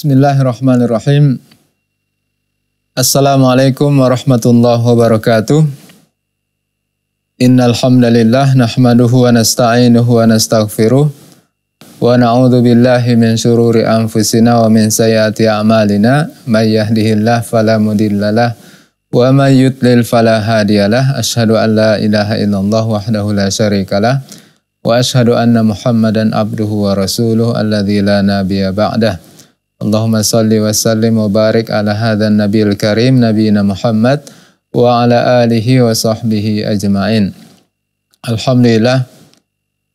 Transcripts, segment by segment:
Bismillahirrahmanirrahim. Assalamualaikum warahmatullahi wabarakatuh. Innal hamdalillah nahmaduhu wa nasta'inuhu wa nastaghfiruh wa na'udzu billahi min syururi anfusina wa min sayyiati a'malina may yahdihillahu fala mudhillalah wa may yudlil fala hadiyalah asyhadu an la ilaha illallah wahdahu la syarikalah wa asyhadu anna muhammadan abduhu wa rasuluh, alladzi la nabiyya ba'dahu Allahumma salli wa sallim wa barik ala hadhan nabil karim nabiyina Muhammad wa ala alihi wa sahbihi ajma'in. Alhamdulillah,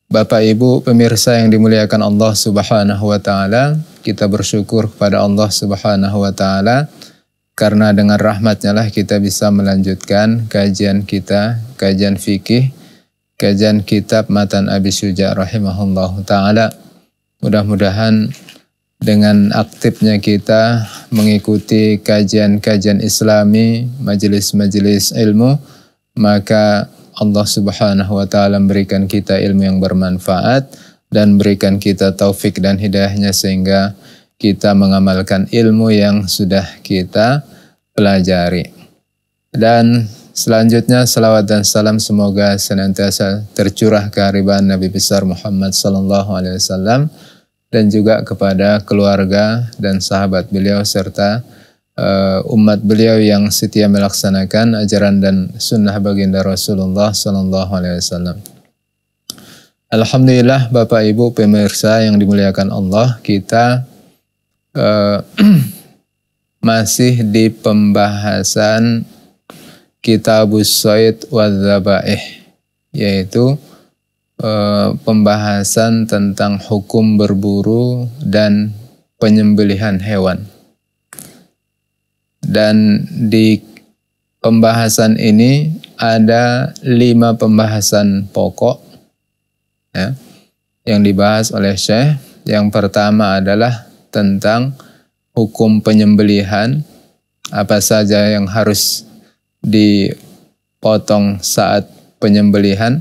Bapak Ibu pemirsa yang dimuliakan Allah Subhanahu wa taala, kita bersyukur kepada Allah Subhanahu wa taala karena dengan rahmatnya lah kita bisa melanjutkan kajian kita, kajian fikih, kajian kitab Matan Abi Syuja rahimahullah taala. Mudah-mudahan dengan aktifnya kita mengikuti kajian-kajian islami, majelis-majelis ilmu, maka Allah Subhanahu wa taala memberikan kita ilmu yang bermanfaat dan berikan kita taufik dan hidayahnya sehingga kita mengamalkan ilmu yang sudah kita pelajari. Dan selanjutnya salawat dan salam semoga senantiasa tercurah keharibaan Nabi besar Muhammad sallallahu alaihi wasallam dan juga kepada keluarga dan sahabat beliau serta uh, umat beliau yang setia melaksanakan ajaran dan sunnah baginda Rasulullah Sallallahu Alaihi Wasallam. Alhamdulillah Bapak Ibu pemirsa yang dimuliakan Allah kita uh, masih di pembahasan Kitabus Said wa Zabaih yaitu Eh, pembahasan tentang hukum berburu dan penyembelihan hewan. Dan di pembahasan ini ada lima pembahasan pokok ya, yang dibahas oleh Syekh. Yang pertama adalah tentang hukum penyembelihan, apa saja yang harus dipotong saat penyembelihan.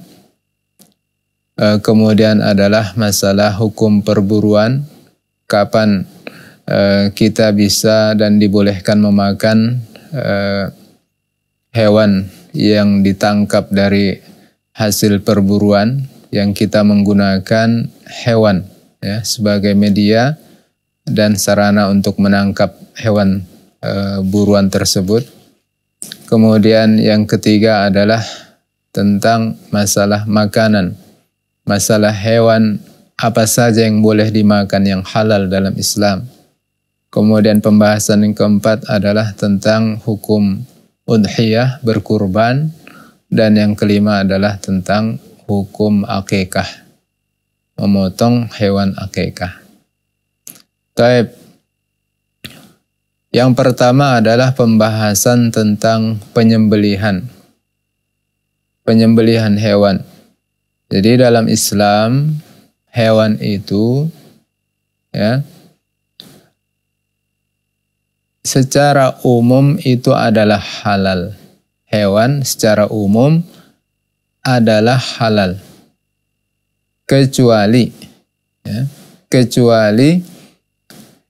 Eh, kemudian adalah masalah hukum perburuan, kapan eh, kita bisa dan dibolehkan memakan eh, hewan yang ditangkap dari hasil perburuan yang kita menggunakan hewan ya sebagai media dan sarana untuk menangkap hewan e, buruan tersebut. Kemudian yang ketiga adalah tentang masalah makanan masalah hewan apa saja yang boleh dimakan yang halal dalam Islam. Kemudian pembahasan yang keempat adalah tentang hukum udhiyah berkurban dan yang kelima adalah tentang hukum akikah memotong hewan akikah. Taib. Yang pertama adalah pembahasan tentang penyembelihan. Penyembelihan hewan. Jadi dalam Islam hewan itu ya secara umum itu adalah halal. Hewan secara umum adalah halal. Kecuali ya, kecuali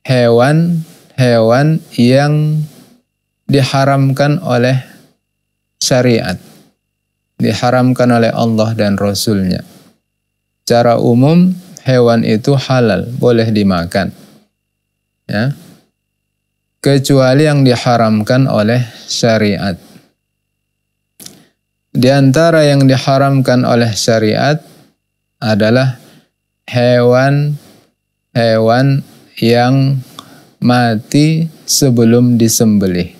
hewan-hewan yang diharamkan oleh syariat diharamkan oleh Allah dan Rasulnya. Secara umum, hewan itu halal, boleh dimakan. Ya. Kecuali yang diharamkan oleh syariat. Di antara yang diharamkan oleh syariat adalah hewan hewan yang mati sebelum disembelih.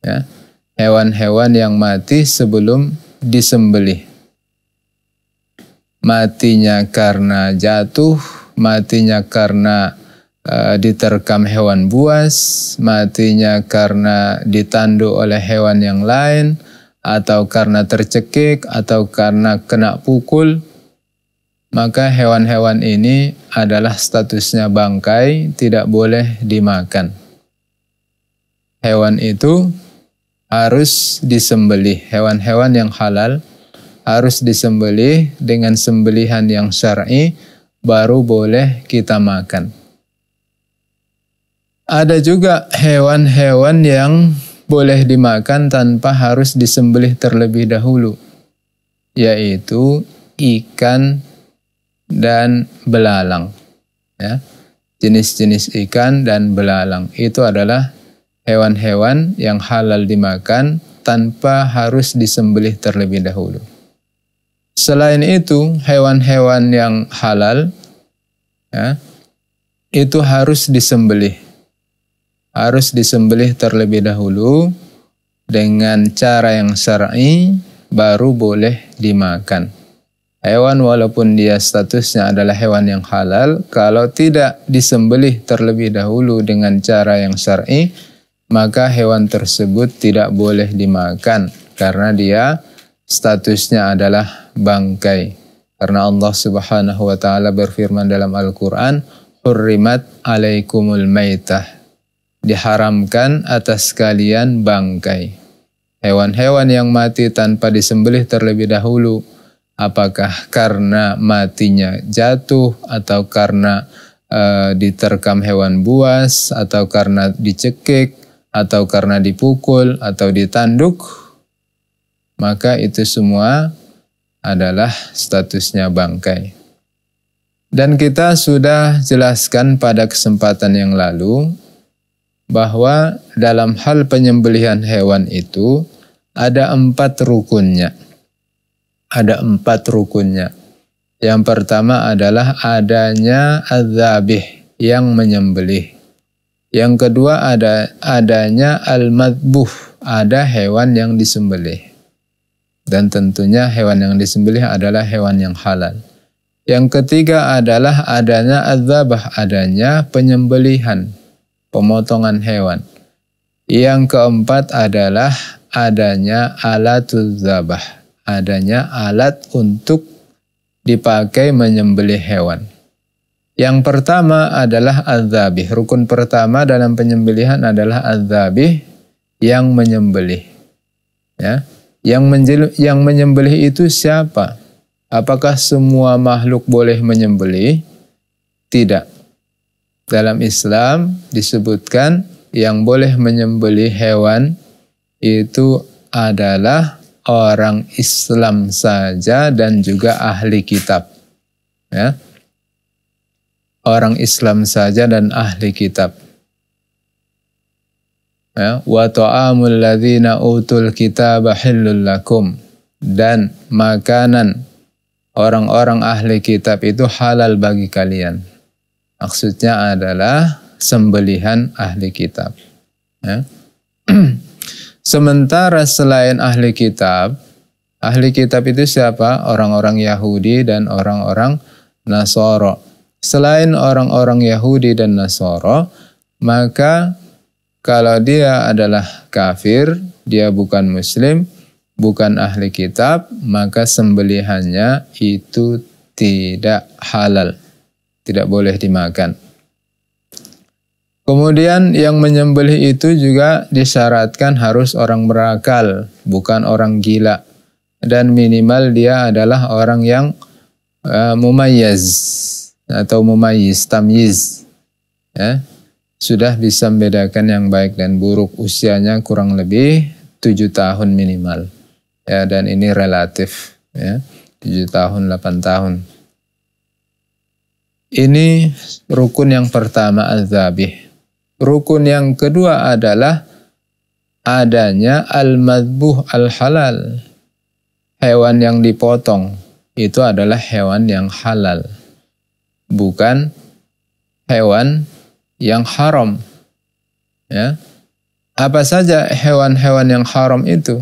hewan ya. Hewan-hewan yang mati sebelum disembelih. Matinya karena jatuh, matinya karena e, diterkam hewan buas, matinya karena ditandu oleh hewan yang lain, atau karena tercekik, atau karena kena pukul, maka hewan-hewan ini adalah statusnya bangkai, tidak boleh dimakan. Hewan itu harus disembelih. Hewan-hewan yang halal harus disembelih dengan sembelihan yang syar'i baru boleh kita makan. Ada juga hewan-hewan yang boleh dimakan tanpa harus disembelih terlebih dahulu, yaitu ikan dan belalang. jenis ya. jenis-jenis ikan dan belalang itu adalah hewan-hewan yang halal dimakan tanpa harus disembelih terlebih dahulu. Selain itu, hewan-hewan yang halal ya, itu harus disembelih. Harus disembelih terlebih dahulu dengan cara yang syar'i baru boleh dimakan. Hewan walaupun dia statusnya adalah hewan yang halal, kalau tidak disembelih terlebih dahulu dengan cara yang syar'i, maka hewan tersebut tidak boleh dimakan karena dia statusnya adalah bangkai. Karena Allah Subhanahu wa taala berfirman dalam Al-Qur'an, "Hurrimat 'alaikumul maitah." Diharamkan atas kalian bangkai. Hewan-hewan yang mati tanpa disembelih terlebih dahulu, apakah karena matinya jatuh atau karena uh, diterkam hewan buas atau karena dicekik atau karena dipukul atau ditanduk, maka itu semua adalah statusnya bangkai. Dan kita sudah jelaskan pada kesempatan yang lalu bahwa dalam hal penyembelihan hewan itu ada empat rukunnya. Ada empat rukunnya. Yang pertama adalah adanya azabih yang menyembelih. Yang kedua ada adanya al-madbuh, ada hewan yang disembelih. Dan tentunya hewan yang disembelih adalah hewan yang halal. Yang ketiga adalah adanya azabah, adanya penyembelihan, pemotongan hewan. Yang keempat adalah adanya alatul zabah, adanya alat untuk dipakai menyembelih hewan. Yang pertama adalah azabih Rukun pertama dalam penyembelihan adalah azabih yang menyembelih. Ya. Yang, menjel, yang menyembelih itu siapa? Apakah semua makhluk boleh menyembelih? Tidak. Dalam Islam disebutkan yang boleh menyembelih hewan itu adalah orang Islam saja dan juga ahli kitab. Ya orang Islam saja dan ahli kitab. Ya, wa ta'amul ladzina utul kitaba halul lakum dan makanan orang-orang ahli kitab itu halal bagi kalian. Maksudnya adalah sembelihan ahli kitab. Ya. Sementara selain ahli kitab, ahli kitab itu siapa? Orang-orang Yahudi dan orang-orang Nasoro selain orang-orang Yahudi dan Nasoro, maka kalau dia adalah kafir, dia bukan muslim, bukan ahli kitab, maka sembelihannya itu tidak halal. Tidak boleh dimakan. Kemudian yang menyembelih itu juga disyaratkan harus orang berakal, bukan orang gila. Dan minimal dia adalah orang yang uh, eh, mumayyaz, atau mumayyiz, tamyiz. Ya. Sudah bisa membedakan yang baik dan buruk. Usianya kurang lebih 7 tahun minimal. Ya, dan ini relatif. Ya. 7 tahun, 8 tahun. Ini rukun yang pertama al zabih Rukun yang kedua adalah adanya al-madbuh al-halal. Hewan yang dipotong itu adalah hewan yang halal bukan hewan yang haram. Ya. Apa saja hewan-hewan yang haram itu?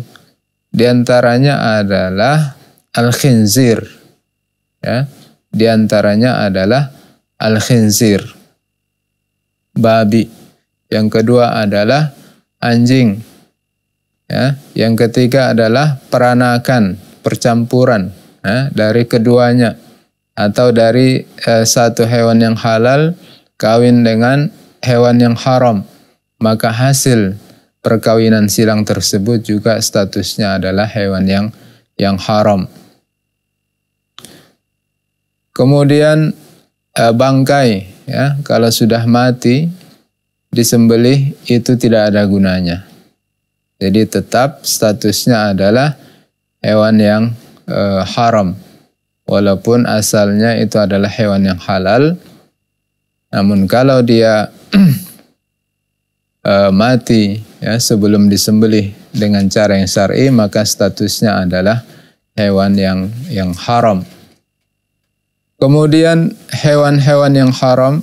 Di antaranya adalah al-khinzir. Ya. Di antaranya adalah al-khinzir. Babi. Yang kedua adalah anjing. Ya. Yang ketiga adalah peranakan, percampuran ya, dari keduanya atau dari eh, satu hewan yang halal kawin dengan hewan yang haram maka hasil perkawinan silang tersebut juga statusnya adalah hewan yang yang haram kemudian eh, bangkai ya kalau sudah mati disembelih itu tidak ada gunanya jadi tetap statusnya adalah hewan yang eh, haram walaupun asalnya itu adalah hewan yang halal. Namun kalau dia eh, mati ya sebelum disembelih dengan cara yang syar'i maka statusnya adalah hewan yang yang haram. Kemudian hewan-hewan yang haram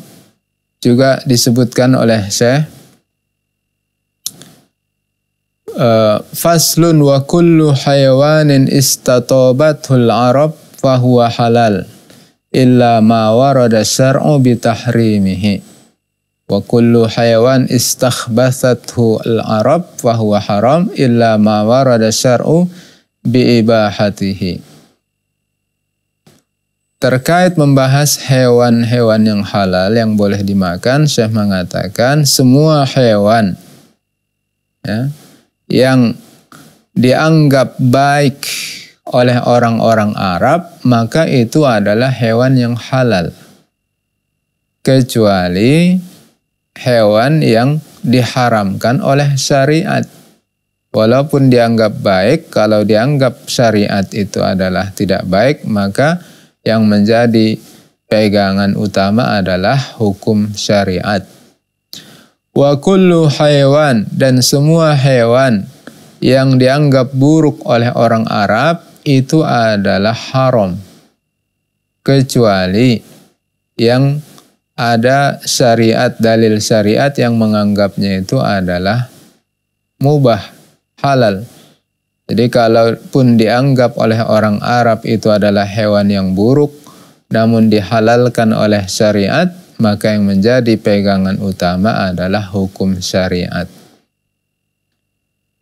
juga disebutkan oleh Syekh eh, faslun wa kullu hayawanin istatobatul arab fahuwa halal illa ma warada syar'u bitahrimihi wa kullu hayawan istakhbathathu al-arab fahuwa haram illa ma warada syar'u biibahatihi Terkait membahas hewan-hewan yang halal yang boleh dimakan, Syekh mengatakan semua hewan ya, yang dianggap baik oleh orang-orang Arab, maka itu adalah hewan yang halal. Kecuali hewan yang diharamkan oleh syariat. Walaupun dianggap baik, kalau dianggap syariat itu adalah tidak baik, maka yang menjadi pegangan utama adalah hukum syariat. Wa kullu haywan dan semua hewan yang dianggap buruk oleh orang Arab itu adalah haram. Kecuali yang ada syariat, dalil syariat yang menganggapnya itu adalah mubah, halal. Jadi kalaupun dianggap oleh orang Arab itu adalah hewan yang buruk, namun dihalalkan oleh syariat, maka yang menjadi pegangan utama adalah hukum syariat.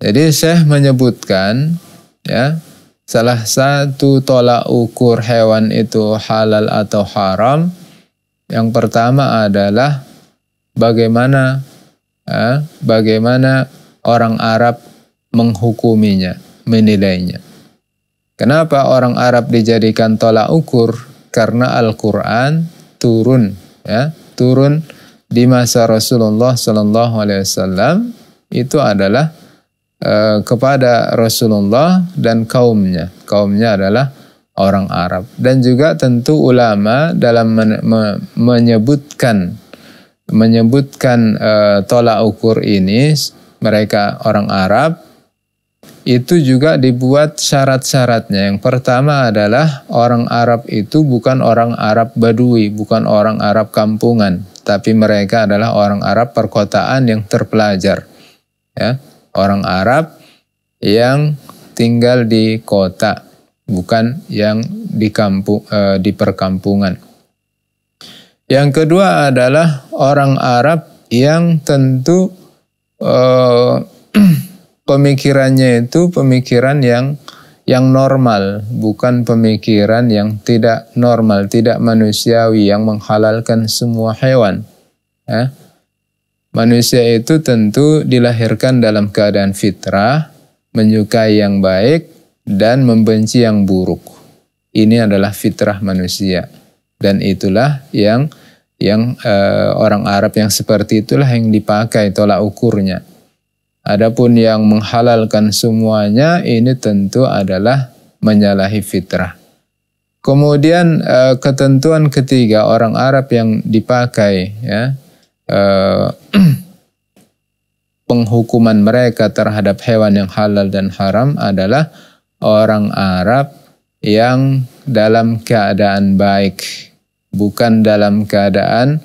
Jadi Syekh menyebutkan ya salah satu tolak ukur hewan itu halal atau haram, yang pertama adalah bagaimana eh, bagaimana orang Arab menghukuminya, menilainya. Kenapa orang Arab dijadikan tolak ukur? Karena Al-Quran turun, ya, turun di masa Rasulullah SAW Alaihi Wasallam itu adalah Eh, kepada Rasulullah dan kaumnya. Kaumnya adalah orang Arab dan juga tentu ulama dalam men me menyebutkan menyebutkan e, tolak ukur ini mereka orang Arab itu juga dibuat syarat-syaratnya. Yang pertama adalah orang Arab itu bukan orang Arab Badui, bukan orang Arab kampungan, tapi mereka adalah orang Arab perkotaan yang terpelajar. Ya, orang Arab yang tinggal di kota, bukan yang di kampung e, eh, di perkampungan. Yang kedua adalah orang Arab yang tentu e, pemikirannya itu pemikiran yang yang normal, bukan pemikiran yang tidak normal, tidak manusiawi, yang menghalalkan semua hewan. Ya. Manusia itu tentu dilahirkan dalam keadaan fitrah, menyukai yang baik, dan membenci yang buruk. Ini adalah fitrah manusia. Dan itulah yang yang e, orang Arab yang seperti itulah yang dipakai tolak ukurnya. Adapun yang menghalalkan semuanya ini tentu adalah menyalahi fitrah. Kemudian e, ketentuan ketiga orang Arab yang dipakai ya uh, penghukuman mereka terhadap hewan yang halal dan haram adalah orang Arab yang dalam keadaan baik, bukan dalam keadaan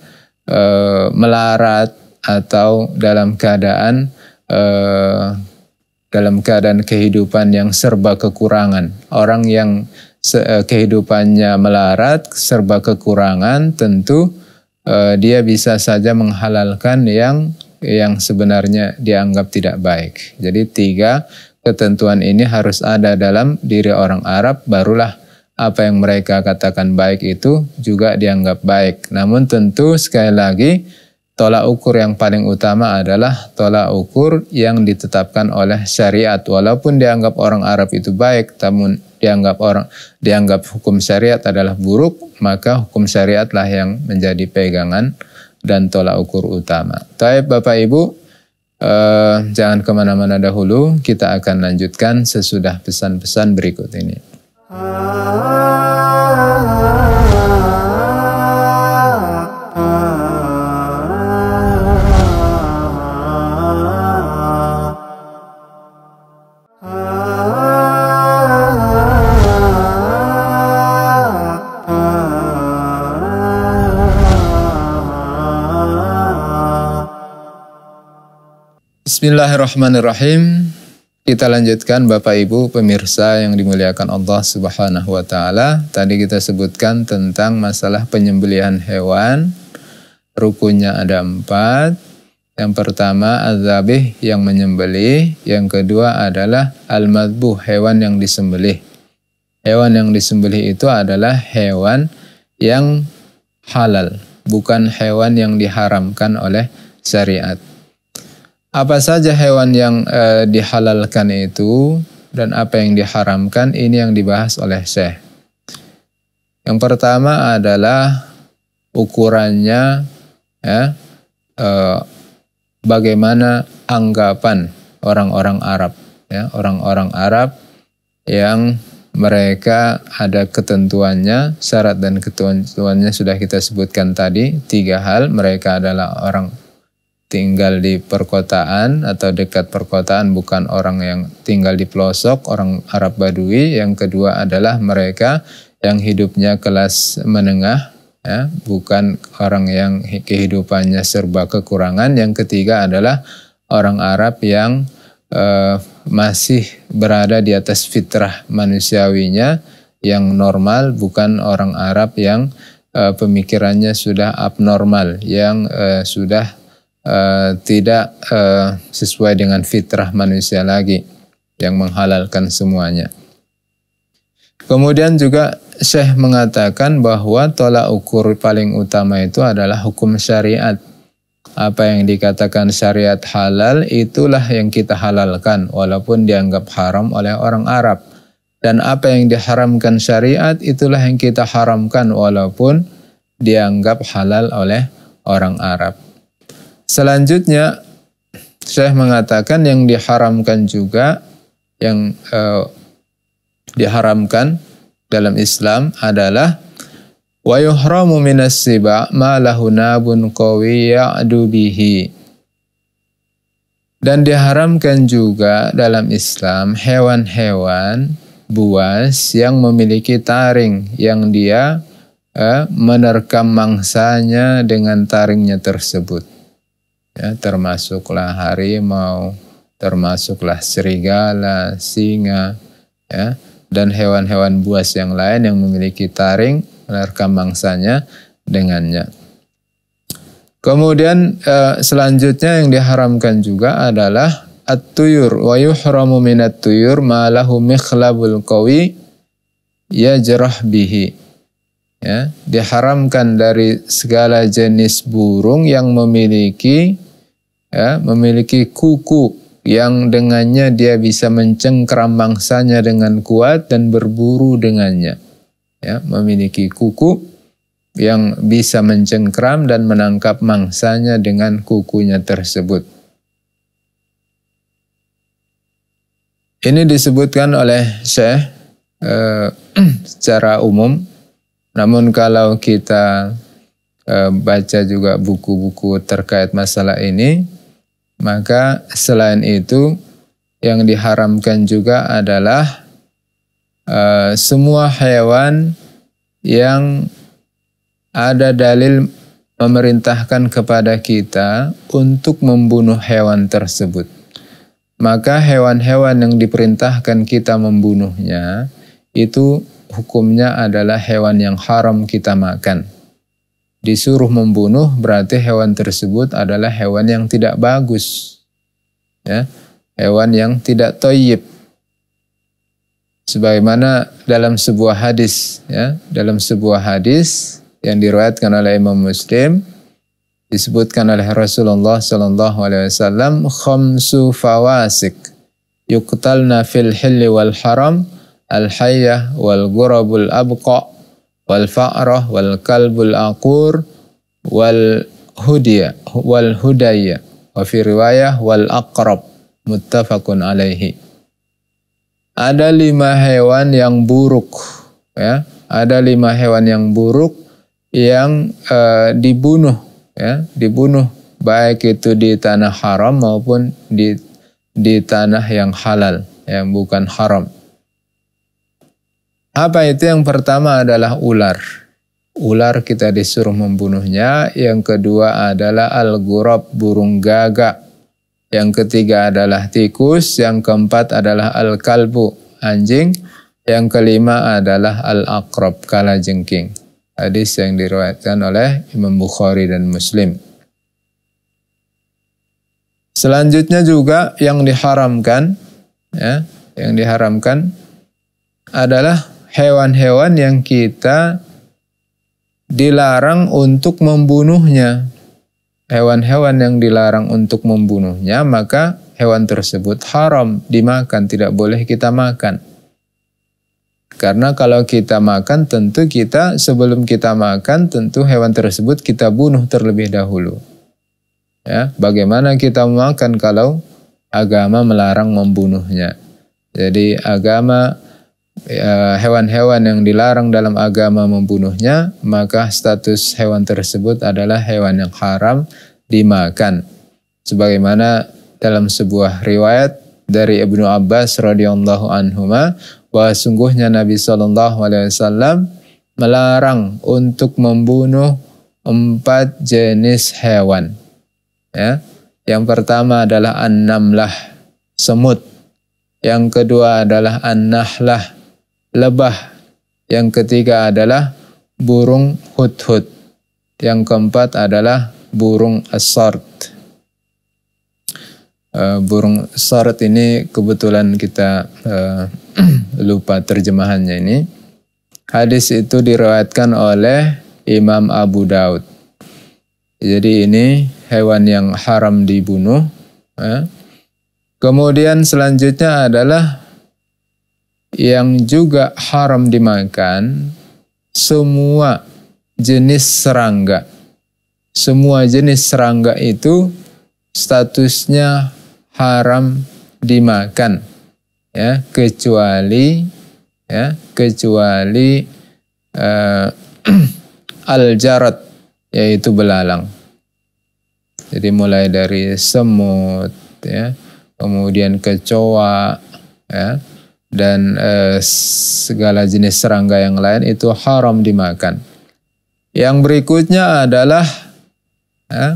uh, melarat atau dalam keadaan uh, dalam keadaan kehidupan yang serba kekurangan. Orang yang kehidupannya melarat, serba kekurangan, tentu Eh, dia bisa saja menghalalkan yang yang sebenarnya dianggap tidak baik. Jadi tiga ketentuan ini harus ada dalam diri orang Arab barulah apa yang mereka katakan baik itu juga dianggap baik. Namun tentu sekali lagi tolak ukur yang paling utama adalah tolak ukur yang ditetapkan oleh syariat. Walaupun dianggap orang Arab itu baik, namun dianggap orang dianggap hukum syariat adalah buruk, maka hukum syariatlah yang menjadi pegangan dan tolak ukur utama. Taib Bapak Ibu, eh, jangan kemana-mana dahulu, kita akan lanjutkan sesudah pesan-pesan berikut ini. Ah, ah, ah, Bismillahirrahmanirrahim. Kita lanjutkan Bapak Ibu pemirsa yang dimuliakan Allah Subhanahu wa taala. Tadi kita sebutkan tentang masalah penyembelihan hewan. Rukunnya ada empat. Yang pertama azabih yang menyembelih, yang kedua adalah al-madbuh hewan yang disembelih. Hewan yang disembelih itu adalah hewan yang halal, bukan hewan yang diharamkan oleh syariat apa saja hewan yang e, dihalalkan itu dan apa yang diharamkan ini yang dibahas oleh Syekh. Yang pertama adalah ukurannya ya e, bagaimana anggapan orang-orang Arab ya orang-orang Arab yang mereka ada ketentuannya, syarat dan ketentuannya sudah kita sebutkan tadi. Tiga hal, mereka adalah orang tinggal di perkotaan atau dekat perkotaan bukan orang yang tinggal di pelosok, orang Arab Badui. Yang kedua adalah mereka yang hidupnya kelas menengah, ya, bukan orang yang kehidupannya serba kekurangan. Yang ketiga adalah orang Arab yang eh, masih berada di atas fitrah manusiawinya yang normal, bukan orang Arab yang eh, pemikirannya sudah abnormal, yang eh, sudah Eh, tidak uh, sesuai dengan fitrah manusia lagi yang menghalalkan semuanya. Kemudian juga Syekh mengatakan bahwa tolak ukur paling utama itu adalah hukum syariat. Apa yang dikatakan syariat halal itulah yang kita halalkan walaupun dianggap haram oleh orang Arab. Dan apa yang diharamkan syariat itulah yang kita haramkan walaupun dianggap halal oleh orang Arab. Selanjutnya saya mengatakan yang diharamkan juga yang eh, diharamkan dalam Islam adalah wa yuhramu minas siba ma lahu nabun bihi dan diharamkan juga dalam Islam hewan-hewan buas yang memiliki taring yang dia eh, menerkam mangsanya dengan taringnya tersebut ya termasuklah harimau, termasuklah serigala, singa, ya dan hewan-hewan buas yang lain yang memiliki taring mereka mangsanya dengannya. Kemudian eh, selanjutnya yang diharamkan juga adalah at-tuyur wa yuhramu minat tuyur ma lahu mikhlabul qawi yajrah bihi. Ya, diharamkan dari segala jenis burung yang memiliki ya, memiliki kuku yang dengannya dia bisa mencengkram mangsanya dengan kuat dan berburu dengannya. Ya, memiliki kuku yang bisa mencengkram dan menangkap mangsanya dengan kukunya tersebut. Ini disebutkan oleh Syekh eh, secara umum. Namun kalau kita eh, baca juga buku-buku terkait masalah ini, maka selain itu yang diharamkan juga adalah uh, semua hewan yang ada dalil memerintahkan kepada kita untuk membunuh hewan tersebut. Maka hewan-hewan yang diperintahkan kita membunuhnya itu hukumnya adalah hewan yang haram kita makan disuruh membunuh berarti hewan tersebut adalah hewan yang tidak bagus. Ya, hewan yang tidak toyib. Sebagaimana dalam sebuah hadis, ya, dalam sebuah hadis yang diriwayatkan oleh Imam Muslim disebutkan oleh Rasulullah Shallallahu Alaihi Wasallam khamsu fawasik yuqtalna fil hilli wal haram al hayyah wal gurabul abqa wal fa'rah wal kalbul aqur wal hudiya wal hudaya wa fi riwayah wal aqrab muttafaqun alaihi ada lima hewan yang buruk ya ada lima hewan yang buruk yang e, dibunuh ya dibunuh baik itu di tanah haram maupun di di tanah yang halal yang bukan haram apa itu? Yang pertama adalah ular. Ular kita disuruh membunuhnya. Yang kedua adalah al-gurab, burung gagak. Yang ketiga adalah tikus. Yang keempat adalah al-kalbu, anjing. Yang kelima adalah al-akrab, kala jengking. Hadis yang diriwayatkan oleh Imam Bukhari dan Muslim. Selanjutnya juga yang diharamkan, ya, yang diharamkan adalah hewan-hewan yang kita dilarang untuk membunuhnya. Hewan-hewan yang dilarang untuk membunuhnya, maka hewan tersebut haram dimakan, tidak boleh kita makan. Karena kalau kita makan, tentu kita sebelum kita makan, tentu hewan tersebut kita bunuh terlebih dahulu. Ya, bagaimana kita makan kalau agama melarang membunuhnya? Jadi agama Ya, hewan-hewan yang dilarang dalam agama membunuhnya, maka status hewan tersebut adalah hewan yang haram dimakan. Sebagaimana dalam sebuah riwayat dari Ibnu Abbas radhiyallahu anhuma bahwa sungguhnya Nabi saw melarang untuk membunuh empat jenis hewan. Ya. Yang pertama adalah an-namlah, semut. Yang kedua adalah an-nahlah, lebah. Yang ketiga adalah burung hudhud. Yang keempat adalah burung asart. Eh, burung syarat ini kebetulan kita eh, lupa terjemahannya ini. Hadis itu diriwayatkan oleh Imam Abu Daud. Jadi ini hewan yang haram dibunuh. Eh. Kemudian selanjutnya adalah yang juga haram dimakan semua jenis serangga. Semua jenis serangga itu statusnya haram dimakan. Ya, kecuali ya, kecuali uh, eh, al-jarat yaitu belalang. Jadi mulai dari semut ya, kemudian kecoa ya, dan eh, segala jenis serangga yang lain itu haram dimakan. Yang berikutnya adalah eh,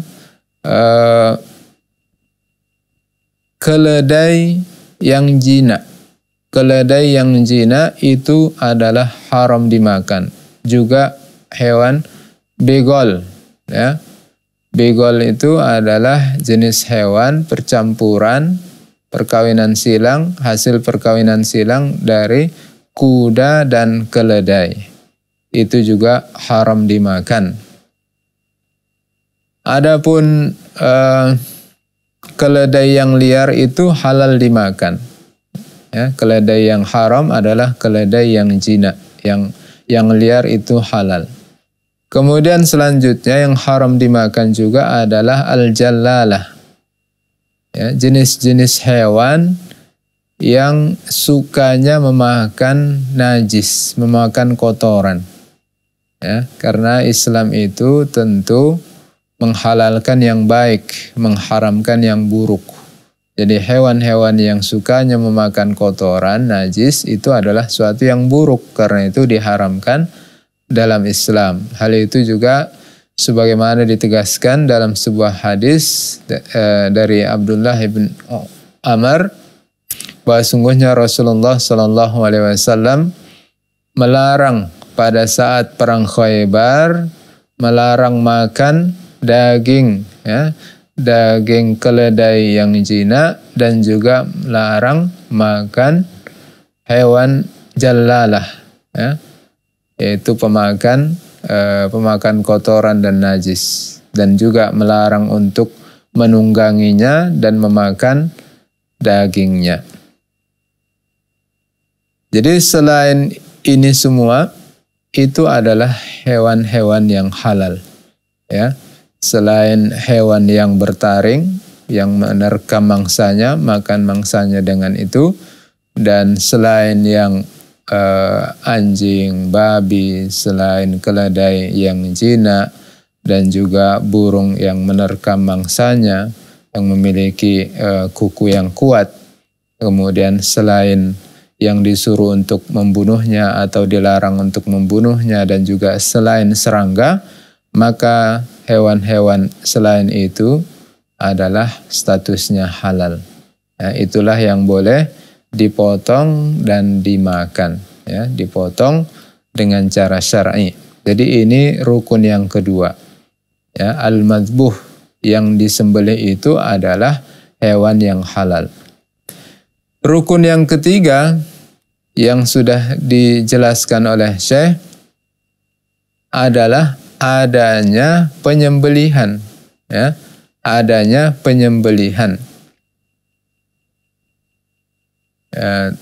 eh, keledai yang jinak. Keledai yang jinak itu adalah haram dimakan. Juga hewan begol, ya. Begol itu adalah jenis hewan percampuran perkawinan silang, hasil perkawinan silang dari kuda dan keledai. Itu juga haram dimakan. Adapun eh, keledai yang liar itu halal dimakan. Ya, keledai yang haram adalah keledai yang jinak. yang yang liar itu halal. Kemudian selanjutnya yang haram dimakan juga adalah al-jallalah ya, jenis-jenis hewan yang sukanya memakan najis, memakan kotoran. Ya, karena Islam itu tentu menghalalkan yang baik, mengharamkan yang buruk. Jadi hewan-hewan yang sukanya memakan kotoran, najis itu adalah suatu yang buruk karena itu diharamkan dalam Islam. Hal itu juga sebagaimana ditegaskan dalam sebuah hadis eh, dari Abdullah ibn Amr bahwa sungguhnya Rasulullah Shallallahu Alaihi Wasallam melarang pada saat perang Khaybar melarang makan daging ya daging keledai yang jinak dan juga melarang makan hewan jalalah ya yaitu pemakan Eh, pemakan kotoran dan najis dan juga melarang untuk menungganginya dan memakan dagingnya. Jadi selain ini semua itu adalah hewan-hewan yang halal ya. Selain hewan yang bertaring yang menerkam mangsanya, makan mangsanya dengan itu dan selain yang uh, anjing, babi, selain keledai yang jinak, dan juga burung yang menerkam mangsanya, yang memiliki uh, kuku yang kuat. Kemudian selain yang disuruh untuk membunuhnya atau dilarang untuk membunuhnya dan juga selain serangga, maka hewan-hewan selain itu adalah statusnya halal. Nah, itulah yang boleh dipotong dan dimakan ya dipotong dengan cara syar'i jadi ini rukun yang kedua ya al madbuh yang disembelih itu adalah hewan yang halal rukun yang ketiga yang sudah dijelaskan oleh Syekh adalah adanya penyembelihan ya adanya penyembelihan ya,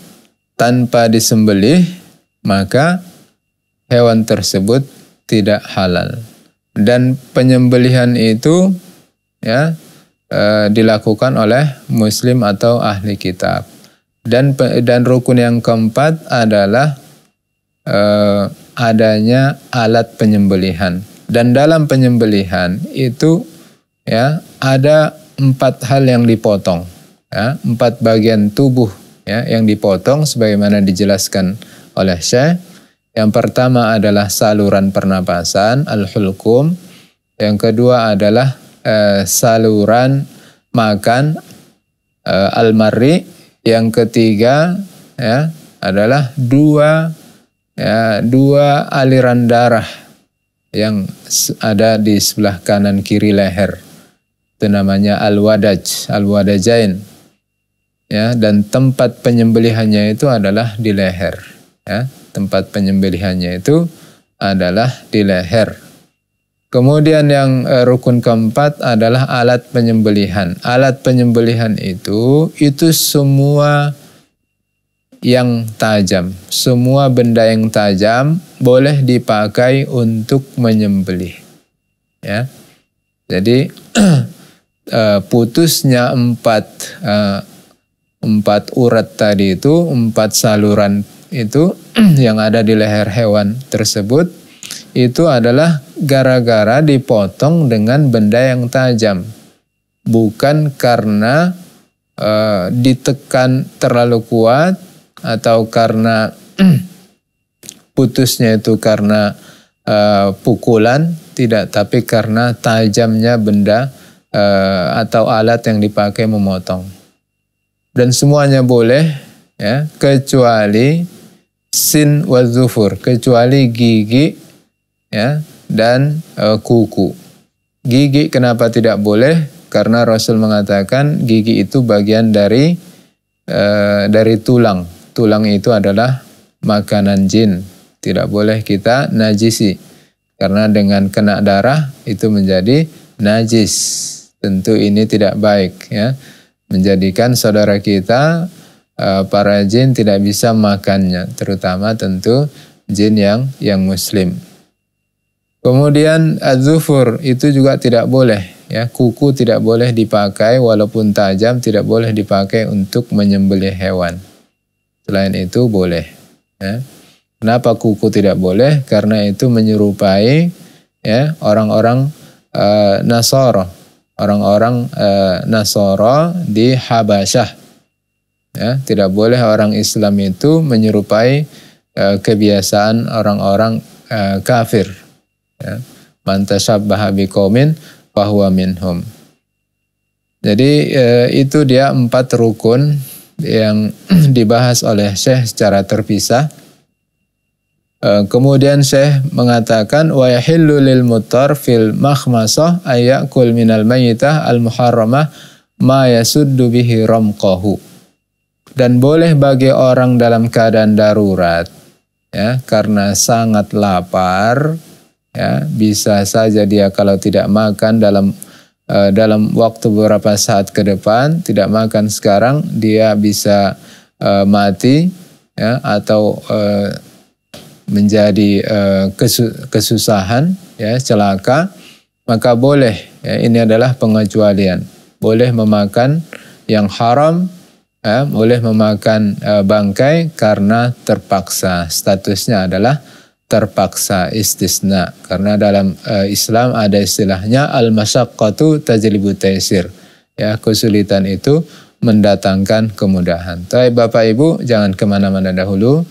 tanpa disembelih maka hewan tersebut tidak halal dan penyembelihan itu ya eh, dilakukan oleh muslim atau ahli kitab dan dan rukun yang keempat adalah e, adanya alat penyembelihan dan dalam penyembelihan itu ya ada empat hal yang dipotong ya empat bagian tubuh ya yang dipotong sebagaimana dijelaskan oleh Syekh. Yang pertama adalah saluran pernapasan al-hulkum. Yang kedua adalah e, saluran makan e, al-marri. Yang ketiga ya adalah dua ya dua aliran darah yang ada di sebelah kanan kiri leher. Itu namanya al-wadaj, al-wadajain ya dan tempat penyembelihannya itu adalah di leher ya tempat penyembelihannya itu adalah di leher kemudian yang e, rukun keempat adalah alat penyembelihan alat penyembelihan itu itu semua yang tajam semua benda yang tajam boleh dipakai untuk menyembelih ya jadi e, putusnya empat e, empat urat tadi itu, empat saluran itu yang ada di leher hewan tersebut itu adalah gara-gara dipotong dengan benda yang tajam. Bukan karena e, ditekan terlalu kuat atau karena putusnya itu karena e, pukulan, tidak tapi karena tajamnya benda e, atau alat yang dipakai memotong dan semuanya boleh ya kecuali sin wa zufur kecuali gigi ya dan e, kuku gigi kenapa tidak boleh karena Rasul mengatakan gigi itu bagian dari e, dari tulang tulang itu adalah makanan jin tidak boleh kita najisi karena dengan kena darah itu menjadi najis tentu ini tidak baik ya menjadikan saudara kita eh, para jin tidak bisa makannya, terutama tentu jin yang yang muslim. Kemudian azufur itu juga tidak boleh ya, kuku tidak boleh dipakai walaupun tajam tidak boleh dipakai untuk menyembelih hewan. Selain itu boleh. Ya. Kenapa kuku tidak boleh? Karena itu menyerupai ya orang-orang uh, eh, Nasoro orang-orang e, eh, Nasoro di Habasyah. Ya, tidak boleh orang Islam itu menyerupai e, kebiasaan orang-orang e, kafir. Ya. biqaumin fahuwa minhum. Jadi e, itu dia empat rukun yang dibahas oleh Syekh secara terpisah. Eh, kemudian Syekh mengatakan wa yahillu lil mutar fil makhmasah ayakul minal mayyitah al muharramah ma yasuddu bihi ramqahu. Dan boleh bagi orang dalam keadaan darurat ya karena sangat lapar ya bisa saja dia kalau tidak makan dalam uh, dalam waktu beberapa saat ke depan tidak makan sekarang dia bisa uh, mati ya atau uh, menjadi eh, kesusahan, ya celaka, maka boleh ya, ini adalah pengecualian. Boleh memakan yang haram, ya, boleh memakan eh, bangkai karena terpaksa. Statusnya adalah terpaksa istisna karena dalam eh, Islam ada istilahnya al-masyaqqatu tajlibu taisir. Ya, kesulitan itu mendatangkan kemudahan. Tapi Bapak Ibu jangan kemana-mana dahulu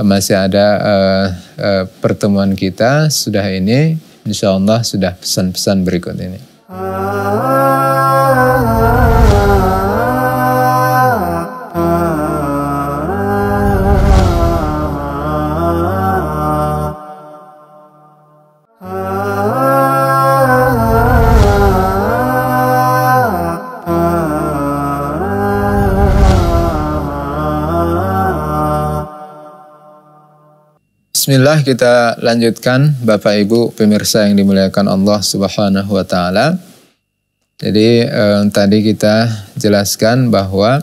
masih ada uh, uh, pertemuan kita sudah ini insya Allah sudah pesan-pesan berikut ini. Ah. ah, ah, ah. Bismillah kita lanjutkan Bapak Ibu pemirsa yang dimuliakan Allah Subhanahu wa taala. Jadi eh, tadi kita jelaskan bahwa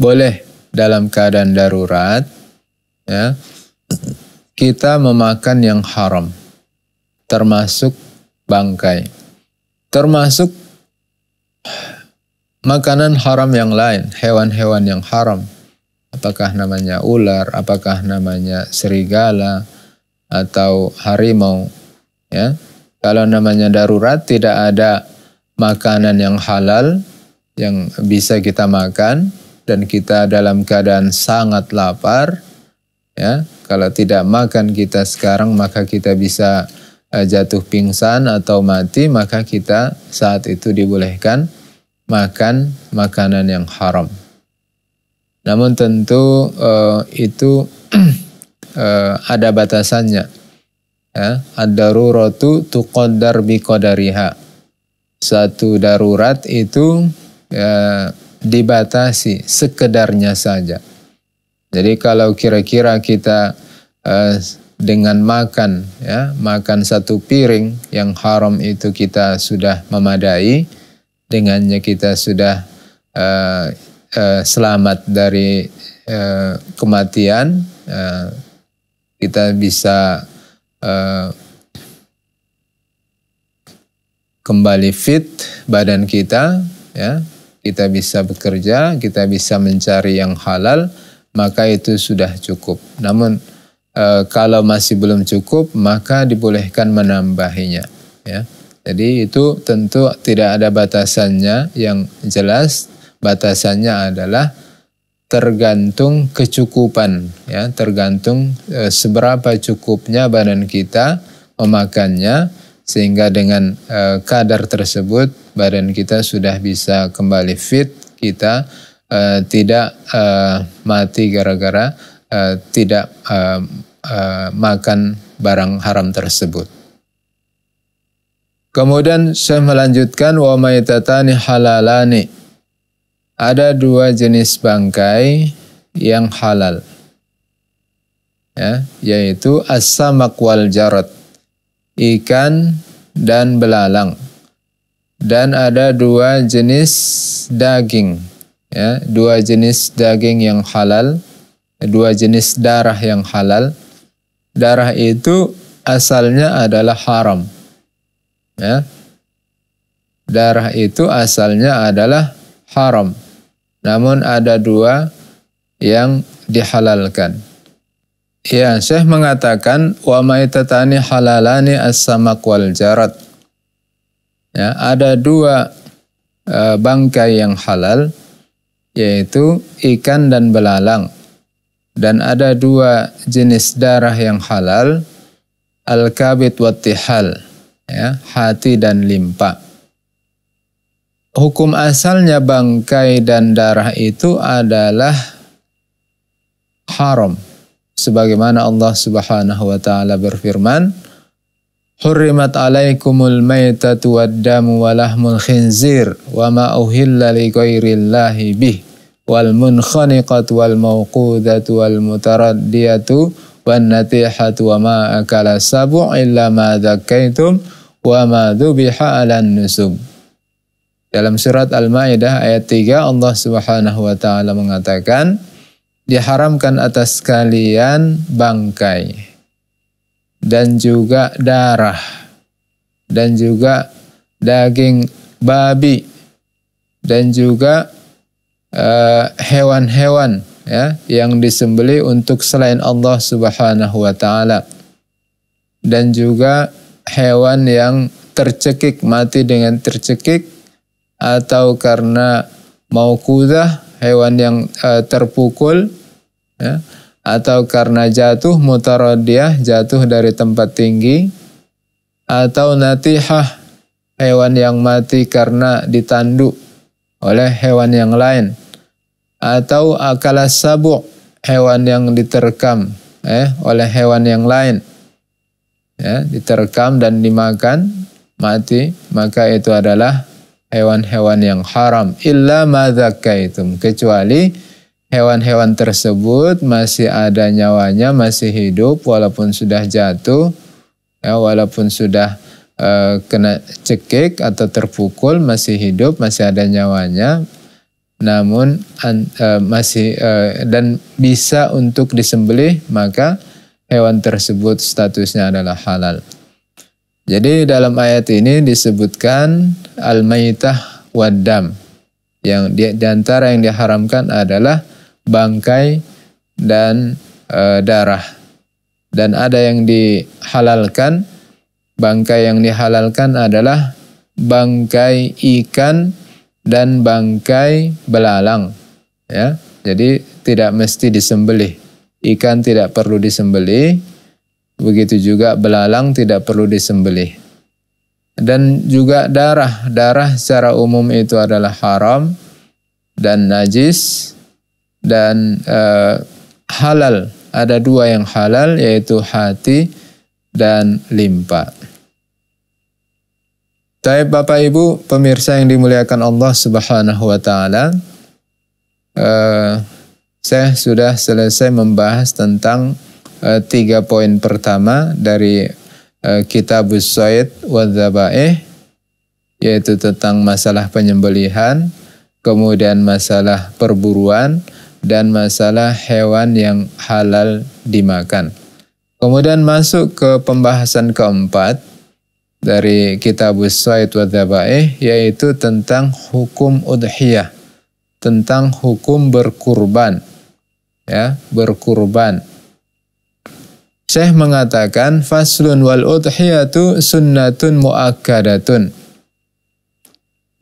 boleh dalam keadaan darurat ya kita memakan yang haram termasuk bangkai termasuk makanan haram yang lain, hewan-hewan yang haram apakah namanya ular, apakah namanya serigala atau harimau ya. Kalau namanya darurat tidak ada makanan yang halal yang bisa kita makan dan kita dalam keadaan sangat lapar ya. Kalau tidak makan kita sekarang maka kita bisa eh, jatuh pingsan atau mati maka kita saat itu dibolehkan makan makanan yang haram. Namun tentu uh, itu uh, ada batasannya. Ya, ad-daruratu tuqaddar biqadariha. Satu darurat itu ya, dibatasi sekedarnya saja. Jadi kalau kira-kira kita uh, dengan makan ya, makan satu piring yang haram itu kita sudah memadai, dengannya kita sudah uh, uh, selamat dari uh, kematian, uh, kita bisa uh, kembali fit badan kita, ya kita bisa bekerja, kita bisa mencari yang halal, maka itu sudah cukup. Namun e, kalau masih belum cukup, maka dibolehkan menambahinya. Ya. Jadi itu tentu tidak ada batasannya yang jelas batasannya adalah tergantung kecukupan ya tergantung e, seberapa cukupnya badan kita memakannya sehingga dengan e, kadar tersebut badan kita sudah bisa kembali fit kita e, tidak e, mati gara-gara e, tidak e, e, makan barang haram tersebut kemudian saya melanjutkan wa maitatani halalani ada dua jenis bangkai yang halal. Ya, yaitu as-samak wal jarad. Ikan dan belalang. Dan ada dua jenis daging. Ya, dua jenis daging yang halal, dua jenis darah yang halal. Darah itu asalnya adalah haram. Ya. Darah itu asalnya adalah haram namun ada dua yang dihalalkan. Ya, Syekh mengatakan wa maitatani halalani as-samak wal jarat. Ya, ada dua e, bangkai yang halal yaitu ikan dan belalang. Dan ada dua jenis darah yang halal al-kabit wa tihal, ya, hati dan limpa hukum asalnya bangkai dan darah itu adalah haram. Sebagaimana Allah Subhanahu wa taala berfirman, Hurrimat alaikumul maitatu wad-damu wa lahmul khinzir wa ma uhilla li ghairillahi bih wal munkhaniqat wal mawqudatu wal mutaraddiyatu wan natihat wa ma akala sabu' illa ma dhakkaitum wa ma dhubiha 'alan nusub. Dalam surat Al-Maidah ayat 3 Allah Subhanahu wa taala mengatakan diharamkan atas kalian bangkai dan juga darah dan juga daging babi dan juga eh, hewan-hewan uh, ya yang disembeli untuk selain Allah Subhanahu wa taala dan juga hewan yang tercekik mati dengan tercekik atau karena mau kuda hewan yang e, terpukul ya, atau karena jatuh mutarodiah jatuh dari tempat tinggi atau natihah hewan yang mati karena ditanduk oleh hewan yang lain atau akala sabuk hewan yang diterkam eh, oleh hewan yang lain ya, diterkam dan dimakan mati maka itu adalah hewan-hewan yang haram illa itu, kecuali hewan-hewan tersebut masih ada nyawanya masih hidup walaupun sudah jatuh ya walaupun sudah e, kena cekik atau terpukul masih hidup masih ada nyawanya namun an, e, masih e, dan bisa untuk disembelih maka hewan tersebut statusnya adalah halal jadi dalam ayat ini disebutkan al-maitah wadam. Yang di, di antara yang diharamkan adalah bangkai dan e, darah. Dan ada yang dihalalkan. Bangkai yang dihalalkan adalah bangkai ikan dan bangkai belalang. Ya, jadi tidak mesti disembelih. Ikan tidak perlu disembelih, Begitu juga belalang tidak perlu disembelih. Dan juga darah. Darah secara umum itu adalah haram dan najis dan e, halal. Ada dua yang halal yaitu hati dan limpa. Taib Bapak Ibu, pemirsa yang dimuliakan Allah Subhanahu wa taala. Eh, saya sudah selesai membahas tentang Eh, tiga poin pertama dari uh, kitab wa Zaba'ih yaitu tentang masalah penyembelihan, kemudian masalah perburuan dan masalah hewan yang halal dimakan. Kemudian masuk ke pembahasan keempat dari kitab Said Zaba'ih yaitu tentang hukum udhiyah, tentang hukum berkurban. Ya, berkurban Syekh mengatakan faslun wal udhiyatu sunnatun muakkadatun.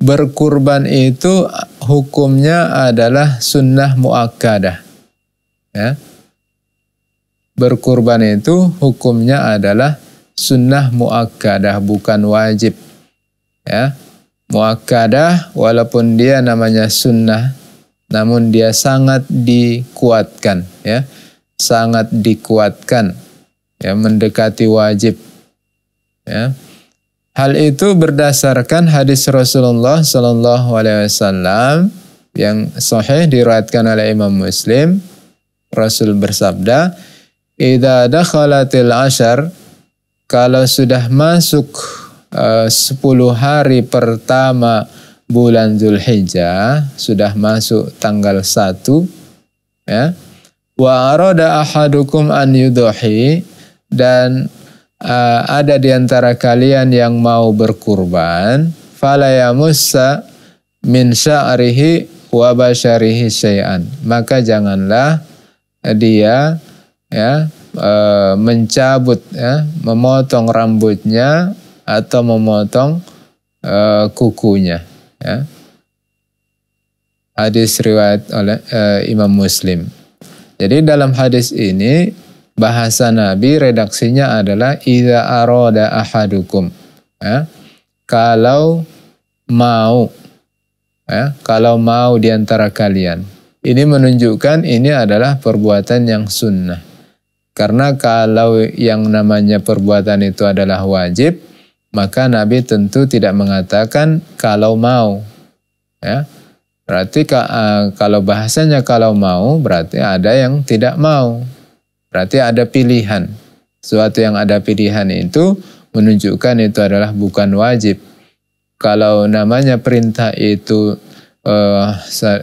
Berkurban itu hukumnya adalah sunnah muakkadah. Ya. Berkurban itu hukumnya adalah sunnah muakkadah bukan wajib. Ya. Muakkadah walaupun dia namanya sunnah namun dia sangat dikuatkan ya sangat dikuatkan ya mendekati wajib ya hal itu berdasarkan hadis Rasulullah Shallallahu Alaihi Wasallam yang sahih diriwayatkan oleh Imam Muslim Rasul bersabda Ida dakhalatil ashar kalau sudah masuk eh, uh, 10 hari pertama bulan Zulhijjah sudah masuk tanggal 1 ya wa arada ahadukum an yudhi dan uh, ada di antara kalian yang mau berkurban, fala yamussa min sya'rihi wa basharihi syai'an. Maka janganlah dia ya uh, mencabut ya, memotong rambutnya atau memotong uh, kukunya ya. Hadis riwayat oleh uh, Imam Muslim. Jadi dalam hadis ini bahasa Nabi redaksinya adalah idza aroda ahadukum. Ya. Kalau mau ya, kalau mau diantara kalian. Ini menunjukkan ini adalah perbuatan yang sunnah. Karena kalau yang namanya perbuatan itu adalah wajib, maka Nabi tentu tidak mengatakan kalau mau. Ya. Berarti eh, kalau bahasanya kalau mau, berarti ada yang tidak mau. Berarti ada pilihan. Suatu yang ada pilihan itu menunjukkan itu adalah bukan wajib. Kalau namanya perintah itu eh,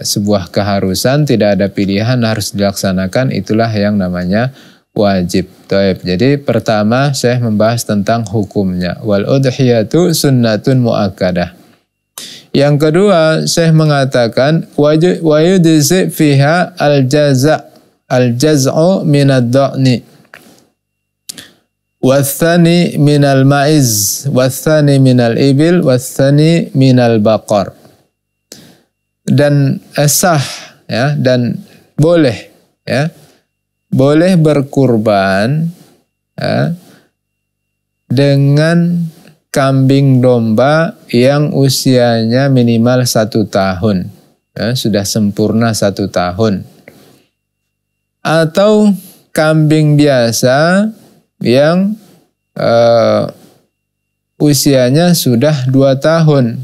sebuah keharusan, tidak ada pilihan harus dilaksanakan, itulah yang namanya wajib. Taib. Jadi pertama saya membahas tentang hukumnya. Wal udhiyatu sunnatun muakkadah. Yang kedua, saya mengatakan wajib fiha al jazak al-jaz'u minad da'ni wathani minal ma'iz wathani minal ibil wathani minal baqar dan sah ya dan boleh ya boleh berkurban ya, dengan kambing domba yang usianya minimal satu tahun ya, sudah sempurna satu tahun atau kambing biasa yang uh, usianya sudah dua tahun.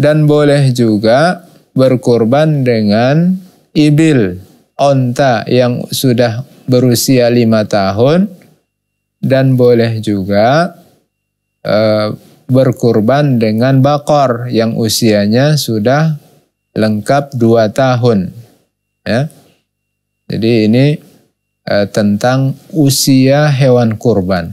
Dan boleh juga berkurban dengan ibil, onta yang sudah berusia lima tahun. Dan boleh juga uh, eh, berkurban dengan bakor yang usianya sudah lengkap dua tahun. Ya. Jadi ini e, tentang usia hewan kurban.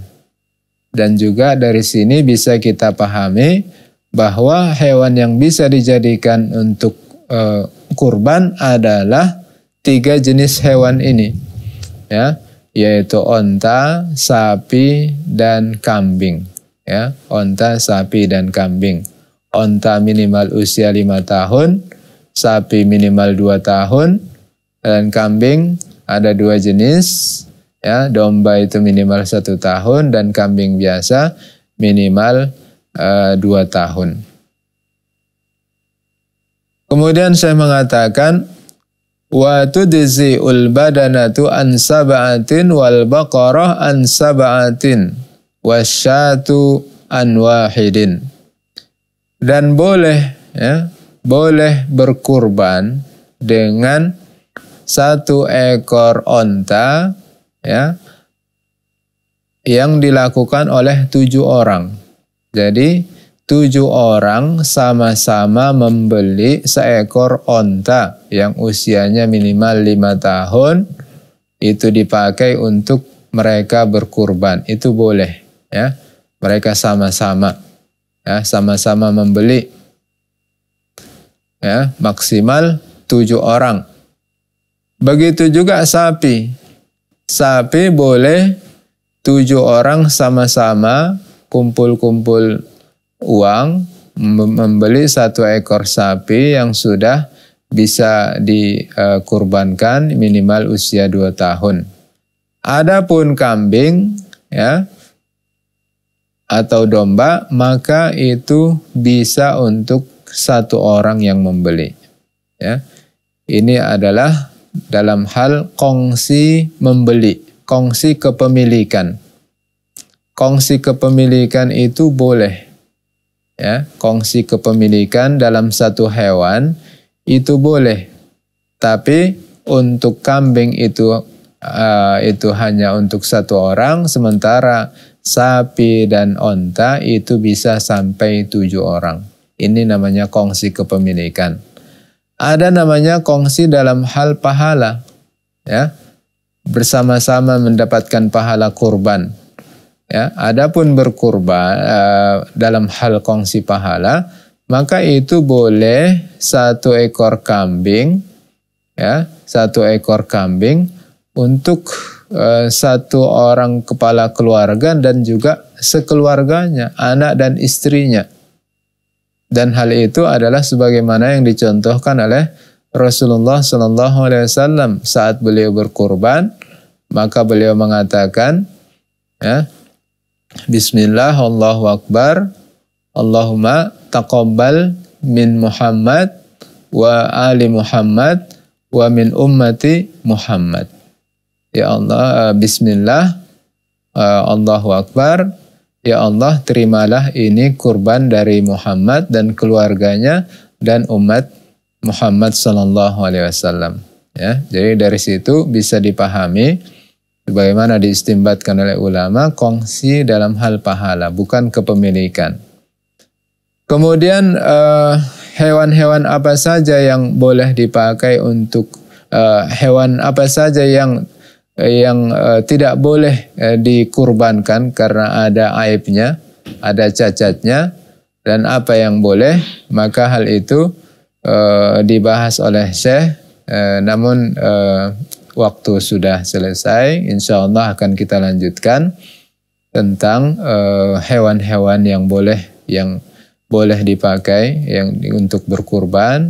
Dan juga dari sini bisa kita pahami bahwa hewan yang bisa dijadikan untuk e, kurban adalah tiga jenis hewan ini. Ya, yaitu onta, sapi, dan kambing. Ya, onta, sapi, dan kambing. Onta minimal usia 5 tahun, sapi minimal 2 tahun, dan kambing ada dua jenis ya domba itu minimal satu tahun dan kambing biasa minimal uh, dua tahun. Kemudian saya mengatakan wa ul badanatu an sab'atin wal baqarah an sab'atin wasyatu an wahidin. Dan boleh ya, boleh berkurban dengan satu ekor onta ya yang dilakukan oleh tujuh orang. Jadi tujuh orang sama-sama membeli seekor onta yang usianya minimal lima tahun itu dipakai untuk mereka berkurban itu boleh ya mereka sama-sama ya sama-sama membeli ya maksimal tujuh orang Begitu juga sapi. Sapi boleh tujuh orang sama-sama kumpul-kumpul uang membeli satu ekor sapi yang sudah bisa dikurbankan minimal usia dua tahun. Adapun kambing ya atau domba maka itu bisa untuk satu orang yang membeli ya. Ini adalah dalam hal kongsi membeli, kongsi kepemilikan. Kongsi kepemilikan itu boleh. Ya, kongsi kepemilikan dalam satu hewan itu boleh. Tapi untuk kambing itu uh, itu hanya untuk satu orang, sementara sapi dan onta itu bisa sampai tujuh orang. Ini namanya kongsi kepemilikan ada namanya kongsi dalam hal pahala. Ya. Bersama-sama mendapatkan pahala kurban. Ya, adapun berkurban e, dalam hal kongsi pahala, maka itu boleh satu ekor kambing ya, satu ekor kambing untuk e, satu orang kepala keluarga dan juga sekeluarganya, anak dan istrinya dan hal itu adalah sebagaimana yang dicontohkan oleh Rasulullah Shallallahu Alaihi Wasallam saat beliau berkurban maka beliau mengatakan ya Bismillah Allahu Akbar Allahumma taqabbal min Muhammad wa ali Muhammad wa min ummati Muhammad Ya Allah Bismillah Allahu Akbar Ya Allah, terimalah ini kurban dari Muhammad dan keluarganya dan umat Muhammad Sallallahu Alaihi Wasallam. Ya, jadi dari situ bisa dipahami bagaimana diistimbatkan oleh ulama kongsi dalam hal pahala, bukan kepemilikan. Kemudian eh, hewan-hewan uh, apa saja yang boleh dipakai untuk uh, hewan apa saja yang yang uh, tidak boleh uh, dikurbankan karena ada aibnya, ada cacatnya dan apa yang boleh maka hal itu uh, dibahas oleh Syekh namun waktu sudah selesai insya Allah akan kita lanjutkan tentang hewan-hewan yang boleh yang boleh dipakai yang untuk berkurban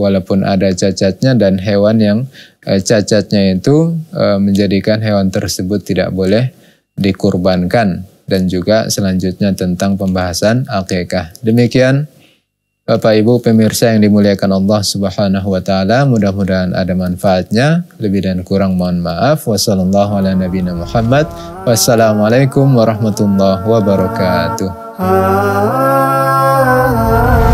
walaupun ada cacatnya dan hewan yang cacatnya eh, itu eh, menjadikan hewan tersebut tidak boleh dikurbankan dan juga selanjutnya tentang pembahasan akikah. Demikian Bapak Ibu pemirsa yang dimuliakan Allah Subhanahu wa taala, mudah-mudahan ada manfaatnya. Lebih dan kurang mohon maaf. Wassalamualaikum warahmatullahi wabarakatuh. Ah,